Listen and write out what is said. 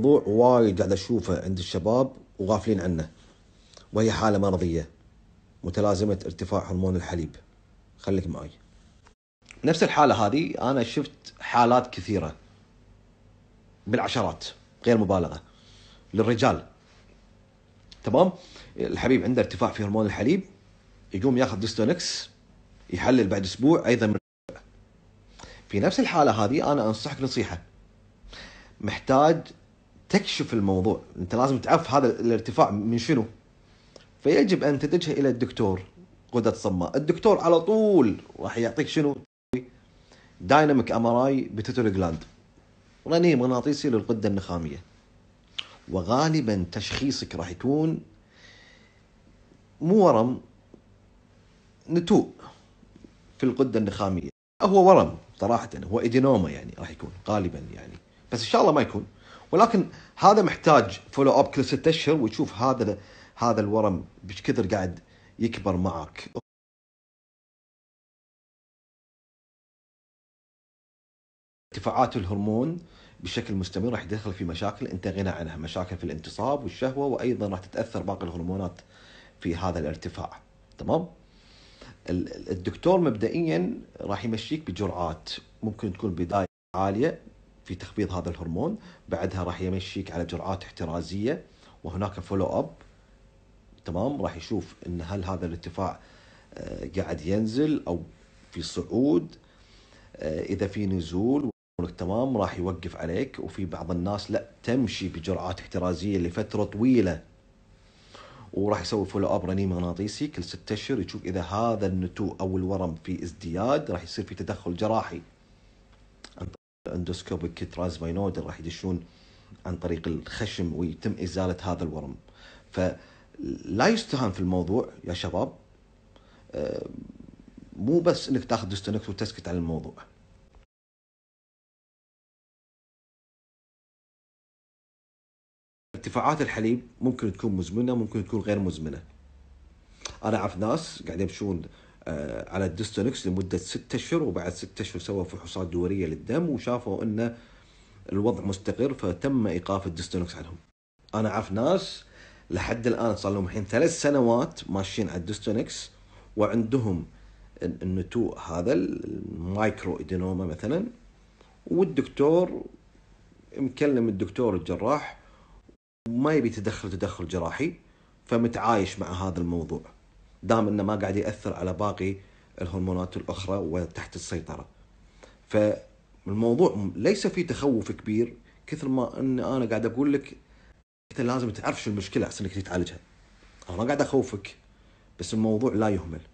موضوع وايد قاعد اشوفه عند الشباب وغافلين عنه وهي حاله مرضيه متلازمه ارتفاع هرمون الحليب خليك معي نفس الحاله هذه انا شفت حالات كثيره بالعشرات غير مبالغه للرجال تمام الحبيب عنده ارتفاع في هرمون الحليب يقوم ياخذ ديستونكس يحلل بعد اسبوع ايضا من في نفس الحاله هذه انا انصحك نصيحه محتاج تكشف الموضوع انت لازم تعرف هذا الارتفاع من شنو فيجب ان تتجه الى الدكتور غدة صماء الدكتور على طول راح يعطيك شنو دايناميك ام ار اي جلاند رنين مغناطيسي للغده النخاميه وغالبا تشخيصك راح يكون مو ورم نتوء في الغده النخاميه هو ورم صراحه هو ادينوما يعني راح يكون غالبا يعني بس ان شاء الله ما يكون ولكن هذا محتاج فولو اب كل ستة اشهر وتشوف هذا هذا الورم ايش كثر قاعد يكبر معك ارتفاعات الهرمون بشكل مستمر راح يدخل في مشاكل انت غنى عنها مشاكل في الانتصاب والشهوه وايضا راح تتاثر باقي الهرمونات في هذا الارتفاع تمام الدكتور مبدئيا راح يمشيك بجرعات ممكن تكون بدايه عاليه في تخفيض هذا الهرمون بعدها راح يمشيك على جرعات احترازيه وهناك فولو اب تمام راح يشوف ان هل هذا الارتفاع آه، قاعد ينزل او في صعود آه، اذا في نزول تمام راح يوقف عليك وفي بعض الناس لا تمشي بجرعات احترازيه لفتره طويله وراح يسوي فولو اب رنين مغناطيسي كل ستة اشهر يشوف اذا هذا النتوء او الورم في ازدياد راح يصير في تدخل جراحي اندوسكوبيك ترازفاينودل راح يدشون عن طريق الخشم ويتم ازاله هذا الورم فلا يستهان في الموضوع يا شباب آه، مو بس انك تاخذ دستنكت وتسكت عن الموضوع ارتفاعات الحليب ممكن تكون مزمنه ممكن تكون غير مزمنه انا اعرف ناس قاعد يمشون آه، على الدستونكس لمدة ستة أشهر وبعد ستة أشهر سووا فحوصات دورية للدم وشافوا أن الوضع مستقر فتم إيقاف الدستونكس عنهم أنا أعرف ناس لحد الآن صار لهم الحين ثلاث سنوات ماشيين على الدستونكس وعندهم النتوء هذا المايكرو إدينوما مثلا والدكتور مكلم الدكتور الجراح ما يبي تدخل تدخل جراحي فمتعايش مع هذا الموضوع دام انه ما قاعد ياثر على باقي الهرمونات الاخرى وتحت السيطره. فالموضوع ليس في تخوف كبير كثر ما ان انا قاعد اقول لك انت لازم تعرف شو المشكله عشان انك انا ما قاعد اخوفك بس الموضوع لا يهمل.